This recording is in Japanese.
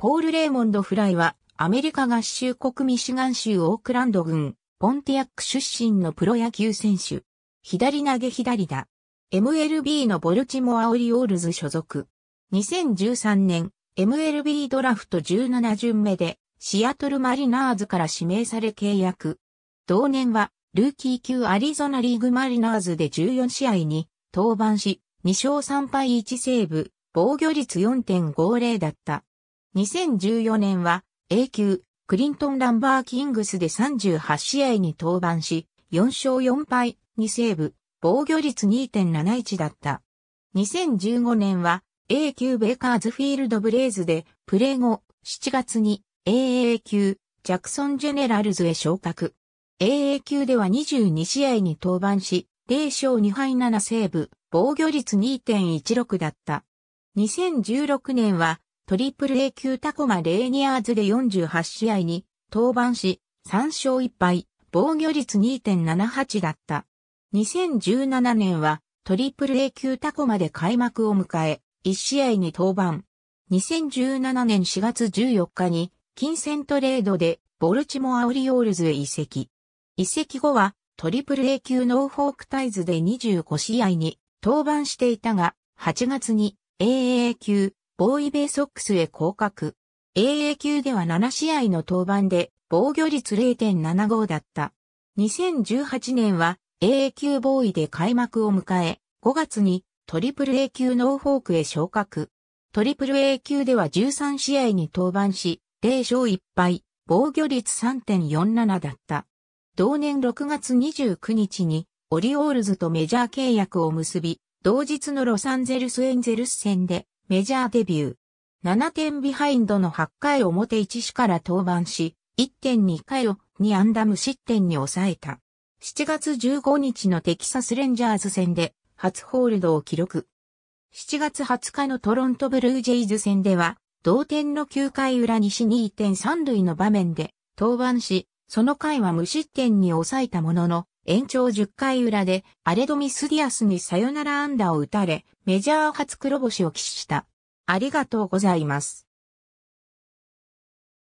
ポール・レーモンド・フライは、アメリカ合衆国ミシガン州オークランド郡、ポンティアック出身のプロ野球選手。左投げ左打。MLB のボルチモアオリオールズ所属。2013年、MLB ドラフト17巡目で、シアトルマリナーズから指名され契約。同年は、ルーキー級アリゾナリーグマリナーズで14試合に登板し、2勝3敗1セーブ、防御率4.50だった。2014年は A 級クリントン・ランバー・キングスで38試合に登板し、4勝4敗、2セーブ、防御率2.71だった。2015年は A 級ベーカーズフィールドブレイズでプレー後7月に AA 級ジャクソンジェネラルズへ昇格。AA 級では22試合に登板し、0勝2敗7セーブ、防御率2.16だった。2016年はトリプル A 級タコマレーニアーズで48試合に登板し、3勝1敗、防御率2.78だった。2017年はトリプル A 級タコマで開幕を迎え、1試合に登板。2017年4月14日に金銭トレードでボルチモアオリオールズへ移籍。移籍後はトリプル A 級ノーフォークタイズで25試合に登板していたが、8月に AA 級ボーイベイソックスへ降格。AA 級では7試合の登板で防御率0.75だった。2018年は AA 級ボーイで開幕を迎え、5月にトリプル A 級ノーフォークへ昇格。トリプル A 級では13試合に登板し、0勝1敗、防御率3.47だった。同年6月29日にオリオールズとメジャー契約を結び、同日のロサンゼルスエンゼルス戦でメジャーデビュー。7点ビハインドの8回表1死から登板し、1.2回を2安打無失点に抑えた。7月15日のテキサスレンジャーズ戦で初ホールドを記録。7月20日のトロントブルージェイズ戦では、同点の9回裏西2.3塁の場面で登板し、その回は無失点に抑えたものの、延長10回裏でアレドミスディアスにサヨナラ安打を打たれ、メジャー初黒星を喫した。ありがとうございます。